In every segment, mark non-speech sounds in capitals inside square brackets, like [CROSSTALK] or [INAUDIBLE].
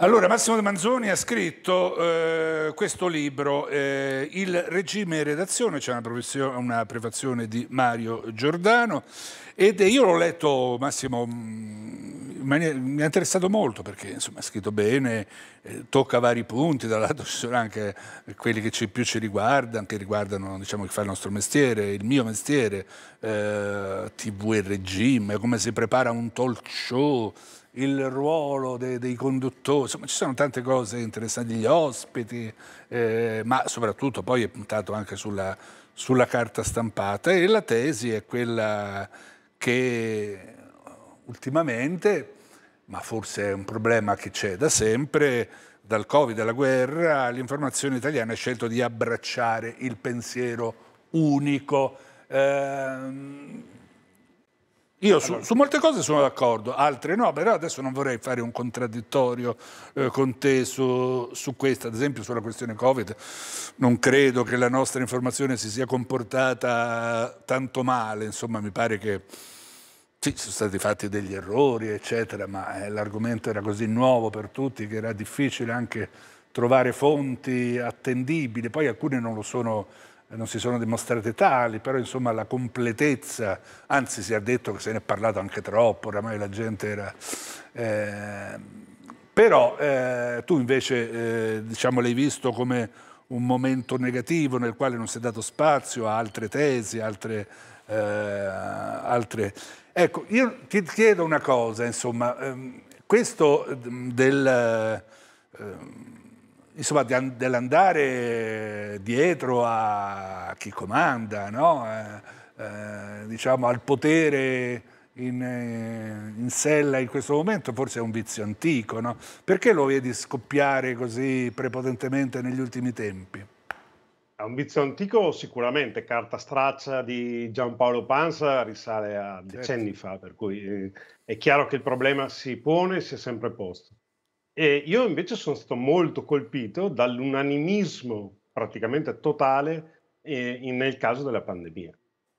Allora, Massimo De Manzoni ha scritto eh, questo libro, eh, Il regime e redazione, c'è una, una, prefazione di Mario Giordano, ed io l'ho letto, Massimo, mm, mi ha interessato molto perché insomma, è scritto bene, eh, tocca vari punti, da lato ci sono anche quelli che ci, più ci riguardano, che riguardano diciamo, chi fa il nostro mestiere, il mio mestiere, eh, TV e regime, come si prepara un talk show, il ruolo de, dei conduttori, insomma ci sono tante cose interessanti, gli ospiti, eh, ma soprattutto poi è puntato anche sulla, sulla carta stampata e la tesi è quella che ultimamente, ma forse è un problema che c'è da sempre, dal Covid alla guerra, l'informazione italiana ha scelto di abbracciare il pensiero unico. Eh, io su, su, molte cose sono d'accordo, altre no, però adesso non vorrei fare un contraddittorio eh, con te su, su questa, ad esempio sulla questione Covid. Non credo che la nostra informazione si sia comportata tanto male, insomma mi pare che sì, sono stati fatti degli errori, eccetera, ma eh, l'argomento era così nuovo per tutti che era difficile anche trovare fonti attendibili, poi alcune non lo sono eh, non si sono dimostrate tali, però insomma la completezza, anzi si è detto che se ne è parlato anche troppo, oramai la gente era... Eh, però eh, tu invece eh, diciamo, l'hai visto come un momento negativo nel quale non si è dato spazio a altre tesi, altre... Eh, altre... Ecco, io ti chiedo una cosa, insomma, ehm, questo ehm, del... Ehm, insomma, dell'andare dietro a chi comanda, no? eh, eh, diciamo, al potere in, eh, in, sella in questo momento, forse è un vizio antico. No? Perché lo vedi scoppiare così prepotentemente negli ultimi tempi? È un vizio antico sicuramente, carta straccia di Giampaolo Panza risale a certo. decenni certo. fa, per cui eh, è chiaro che il problema si pone e si è sempre posto. E io invece sono stato molto colpito dall'unanimismo praticamente totale eh, nel caso della pandemia.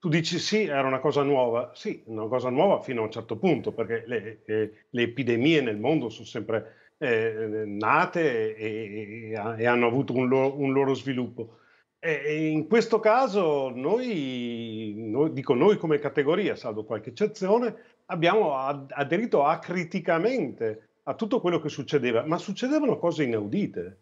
Tu dici sì, era una cosa nuova, sì, una cosa nuova fino a un certo punto, perché le, le epidemie nel mondo sono sempre eh, nate e, e, hanno avuto un loro, un loro sviluppo. e, in questo caso noi, noi, dico noi come categoria, salvo qualche eccezione, abbiamo ad, aderito acriticamente a tutto quello che succedeva, ma succedevano cose inaudite,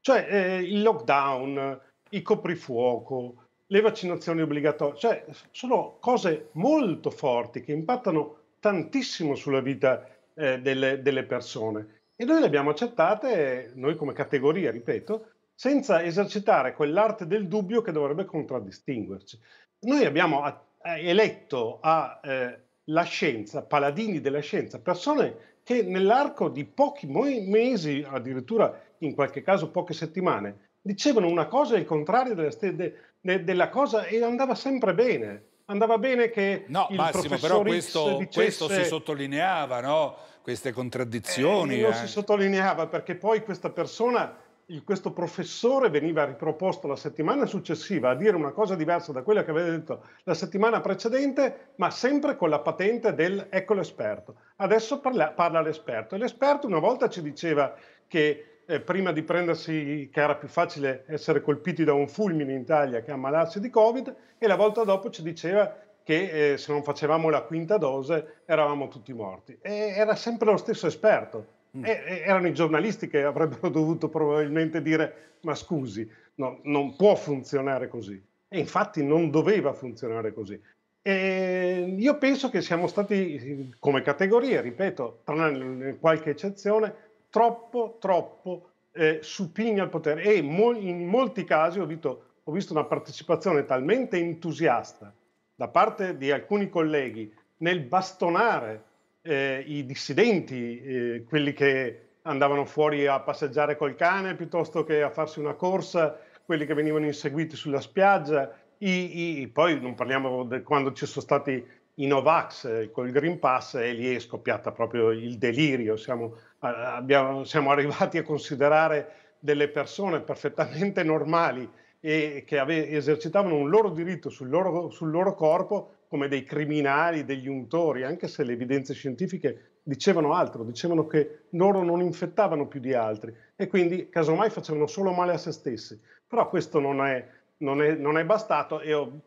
cioè eh, il lockdown, i coprifuoco, le vaccinazioni obbligatorie, cioè sono cose molto forti che impattano tantissimo sulla vita eh, delle, delle, persone e noi le abbiamo accettate, noi come categoria, ripeto, senza esercitare quell'arte del dubbio che dovrebbe contraddistinguerci. Noi abbiamo a, eh, a, eletto alla eh, scienza, paladini della scienza, persone che nell'arco di pochi mesi, addirittura in qualche caso poche settimane, dicevano una cosa e il contrario della, de, de, della cosa e andava sempre bene. Andava bene che no, il Massimo, però questo, dicesse, questo, si sottolineava, no? queste contraddizioni. Eh, non eh. si sottolineava perché poi questa persona questo professore veniva riproposto la settimana successiva a dire una cosa diversa da quella che aveva detto la settimana precedente, ma sempre con la patente del ecco l'esperto. Adesso parla, parla l'esperto. E l'esperto una volta ci diceva che eh, prima di prendersi, che era più facile essere colpiti da un fulmine in Italia che ammalarsi di Covid, e la volta dopo ci diceva che eh, se non facevamo la quinta dose eravamo tutti morti. E era sempre lo stesso esperto Mm. E, erano i giornalisti che avrebbero [LAUGHS] dovuto probabilmente dire ma scusi, no, non può funzionare così. E infatti non doveva funzionare così. E io penso che siamo stati, come categoria, ripeto, tranne qualche eccezione, troppo, troppo eh, supini al potere. E mo- in molti casi ho visto, ho visto una partecipazione talmente entusiasta da parte di alcuni colleghi nel bastonare eh, i dissidenti, eh, quelli che andavano fuori a passeggiare col cane piuttosto che a farsi una corsa, quelli che venivano inseguiti sulla spiaggia, i, i, poi non parliamo di quando ci sono stati i Novax eh, col Green Pass e lì è scoppiata proprio il delirio, siamo, abbiamo, siamo arrivati a considerare delle persone perfettamente normali e che ave- esercitavano un loro diritto sul loro, sul loro corpo come dei criminali, degli untori, anche se le evidenze scientifiche dicevano altro, dicevano che loro non infettavano più di altri e quindi casomai facevano solo male a se stessi. Però questo non è, non è, non è bastato e io,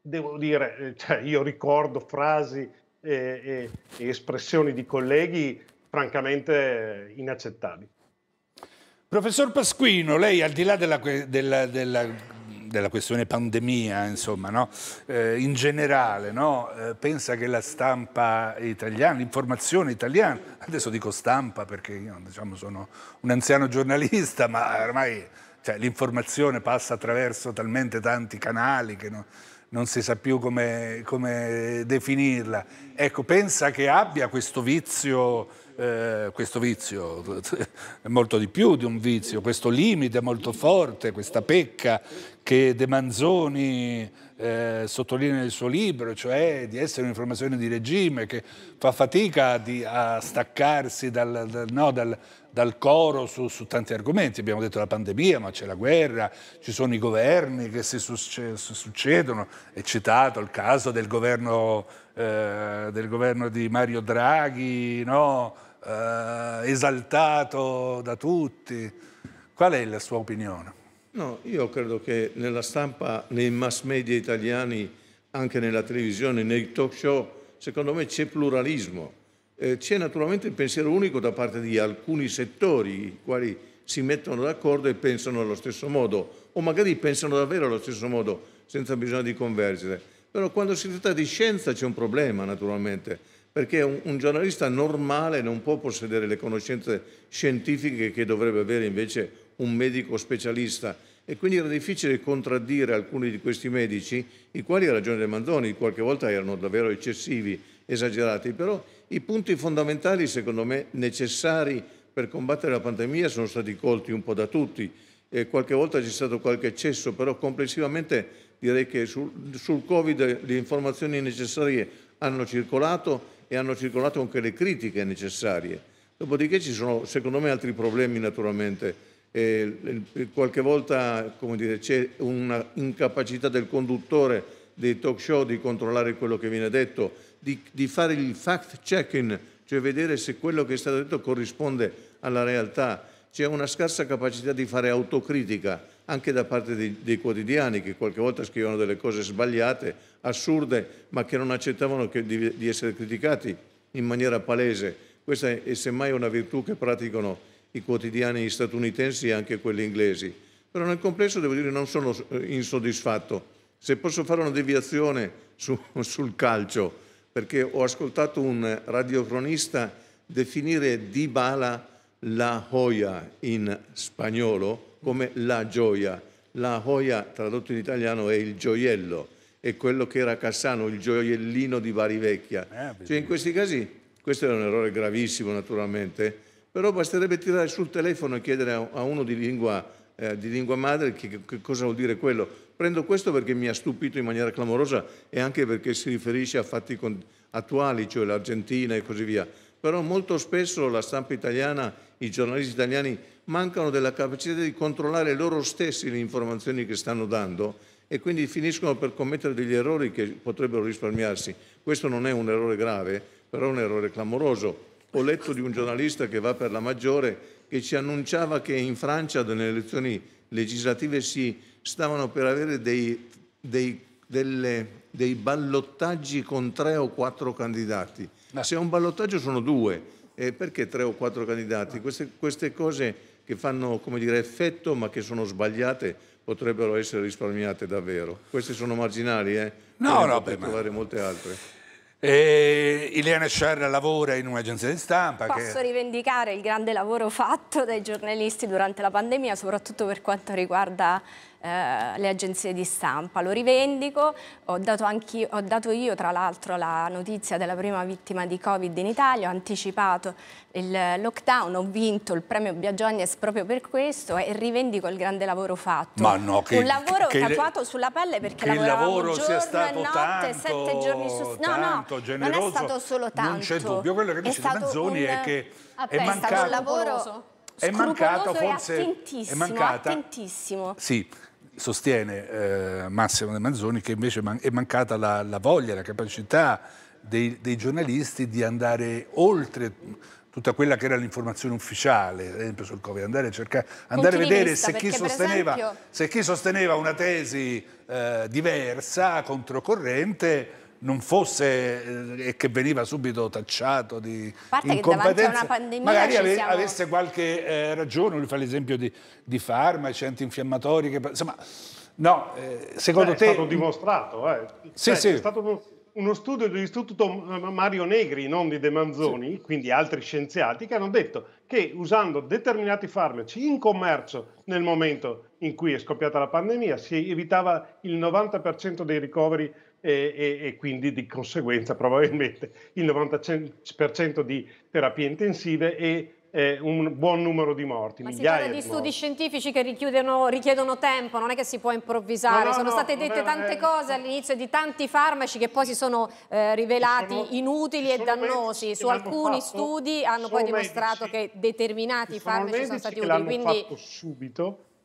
devo dire, eh, cioè io ricordo frasi e, e, e espressioni di colleghi francamente inaccettabili. Professor Pasquino, lei al di là della, della, della della questione pandemia, insomma, no? eh, in generale, no? eh, pensa che la stampa italiana, l'informazione italiana, adesso dico stampa perché io diciamo, sono un anziano giornalista, ma ormai cioè, l'informazione passa attraverso talmente tanti canali che no, non si sa più come, come definirla. Ecco, pensa che abbia questo vizio eh, questo vizio è [LAUGHS] molto di più di un vizio, questo limite molto forte, questa pecca che De Manzoni eh, sottolinea nel suo libro, cioè di essere un'informazione di regime che fa fatica di, a staccarsi dal, dal, no, dal, dal coro su, su, tanti argomenti. Abbiamo detto la pandemia, ma c'è la guerra, ci sono i governi che si succedono. È citato il caso del governo, eh, del governo di Mario Draghi, no? eh, esaltato da tutti. Qual è la sua opinione? No, io credo che nella stampa, nei mass media italiani, anche nella televisione, nei talk show, secondo me c'è pluralismo. Eh, c'è naturalmente il pensiero unico da parte di alcuni settori, i quali si mettono d'accordo e pensano allo stesso modo, o magari pensano davvero allo stesso modo, senza bisogno di convergere. Però quando si tratta di scienza c'è un problema, naturalmente perché un, un, giornalista normale non può possedere le conoscenze scientifiche che dovrebbe avere invece un medico specialista e quindi era difficile contraddire alcuni di questi medici, i quali a ragione del Manzoni qualche volta erano davvero eccessivi, esagerati, però i punti fondamentali secondo me necessari per combattere la pandemia sono stati colti un po' da tutti. E qualche volta c'è stato qualche eccesso, però complessivamente direi che sul, sul Covid le informazioni necessarie hanno circolato e hanno circolato anche le critiche necessarie. Dopodiché ci sono, secondo me, altri problemi naturalmente. E qualche volta c'è un'incapacità del conduttore dei talk show di controllare quello che viene detto, di, di fare il fact checking, cioè vedere se quello che è stato detto corrisponde alla realtà. C'è una scarsa capacità di fare autocritica anche da parte dei, dei, quotidiani che qualche volta scrivono delle cose sbagliate, assurde, ma che non accettavano che, di, di, essere criticati in maniera palese. Questa è, è semmai una virtù che praticano i quotidiani statunitensi e anche quelli inglesi. Però nel complesso devo dire che non sono eh, insoddisfatto. Se posso fare una deviazione su, [LAUGHS] sul calcio, perché ho ascoltato un radiocronista definire Dybala la Hoya in spagnolo, come la gioia. La gioia, tradotto in italiano, è il gioiello, è quello che era Cassano, il gioiellino di Varivecchia. Eh, cioè, in questi casi, questo era un errore gravissimo naturalmente, però basterebbe tirare sul telefono e chiedere a uno di lingua, eh, di lingua madre che, che cosa vuol dire quello. Prendo questo perché mi ha stupito in maniera clamorosa e anche perché si riferisce a fatti attuali, cioè l'Argentina e così via però molto spesso la stampa italiana, i giornalisti italiani mancano della capacità di controllare loro stessi le informazioni che stanno dando e quindi finiscono per commettere degli errori che potrebbero risparmiarsi. Questo non è un errore grave, però è un errore clamoroso. Ho letto di un giornalista che va per la maggiore che ci annunciava che in Francia nelle elezioni legislative si stavano per avere dei, dei, delle dei ballottaggi con tre o quattro candidati. No. Se è un ballottaggio sono due, eh, perché tre o quattro candidati? Queste, queste cose che fanno dire, effetto ma che sono sbagliate potrebbero essere risparmiate davvero. Queste sono marginali, eh? No, no, per ma... trovare molte altre. E Ileana Sciarra lavora in un'agenzia di stampa. Posso che... rivendicare il grande lavoro fatto dai giornalisti durante la pandemia, soprattutto per quanto riguarda eh, le agenzie di stampa. Lo rivendico, ho dato, ho dato io tra l'altro la notizia della prima vittima di Covid in Italia, ho anticipato il lockdown, ho vinto il premio Biagionies proprio per questo e rivendico il grande lavoro fatto. Ma no, che, Un lavoro che, tatuato sulla pelle perché lavoravamo lavoro giorno e notte, tanto, sette giorni su... No, tanto. no, tanto, generoso. Non è stato solo tanto. Non c'è dubbio. Quello che dice Manzoni un... è che Appena, è mancato... un lavoro è mancato forse... Attentissimo, è mancata, attentissimo. Sì, sostiene eh, Massimo De Manzoni che invece man è mancata la, la, voglia, la capacità dei, dei giornalisti di andare oltre tutta quella che era l'informazione ufficiale, ad esempio sul Covid, andare a, cercare, andare a vedere se chi, esempio... se chi, sosteneva, una tesi eh, diversa, controcorrente, non fosse eh, e che veniva subito tacciato di A parte incompetenza, pandemia, magari ave, siamo... avesse qualche eh, ragione, lui fa l'esempio di, di, farmaci antinfiammatori, che, insomma, no, eh, secondo Beh, te... È stato dimostrato, eh. Sì, cioè, sì. È stato uno studio dell'Istituto Mario Negri, non di De Manzoni, sì. quindi altri scienziati, che hanno detto che usando determinati farmaci in commercio nel momento in cui è scoppiata la pandemia si evitava il 90% dei ricoveri e, e, e quindi di conseguenza [LAUGHS] probabilmente il 90% di terapie intensive e eh, un buon numero di morti. Ma si parla di, studi scientifici che richiedono tempo, non è che si può improvvisare, no, no, sono no, state dette beh, tante eh, cose all'inizio di tanti farmaci che poi si sono eh, rivelati sono, inutili e dannosi. Su alcuni studi hanno poi dimostrato medici, che determinati farmaci sono stati utili. Quindi...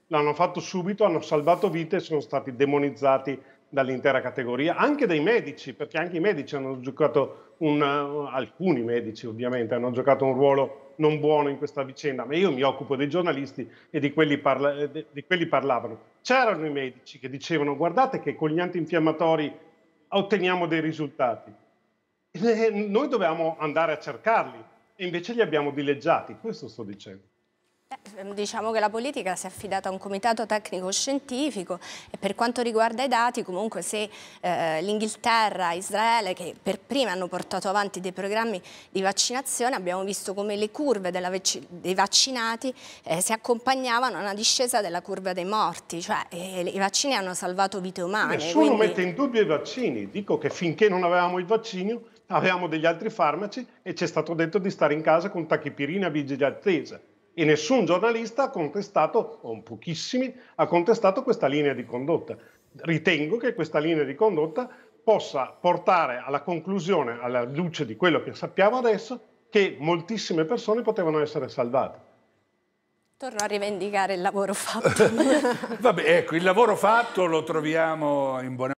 l'hanno fatto subito, hanno salvato vite e sono stati demonizzati dall'intera categoria, anche dai medici, perché anche i medici hanno giocato un, alcuni medici ovviamente hanno giocato un ruolo non buono in questa vicenda, ma io mi occupo dei giornalisti e di quelli, parla, di quelli parlavano. C'erano i medici che dicevano guardate che con gli antinfiammatori otteniamo dei risultati. E noi dovevamo andare a cercarli e invece li abbiamo dileggiati, questo sto dicendo. Eh, ehm, diciamo che la politica si è affidata a un comitato tecnico-scientifico e per quanto riguarda i dati comunque se eh, l'Inghilterra, Israele che per prima hanno portato avanti dei programmi di vaccinazione abbiamo visto come le curve vac dei vaccinati eh, si accompagnavano a una discesa della curva dei morti, cioè eh, i vaccini hanno salvato vite umane. Nessuno quindi... mette in dubbio i vaccini, dico che finché non avevamo il vaccino avevamo degli altri farmaci e ci è stato detto di stare in casa con tachipirina, e vigile attesa e nessun giornalista ha contestato, o pochissimi, ha contestato questa linea di condotta. Ritengo che questa linea di condotta possa portare alla conclusione, alla luce di quello che sappiamo adesso, che moltissime persone potevano essere salvate. Torno a rivendicare il lavoro [LAUGHS] fatto. Vabbè, ecco, il lavoro fatto lo troviamo in buona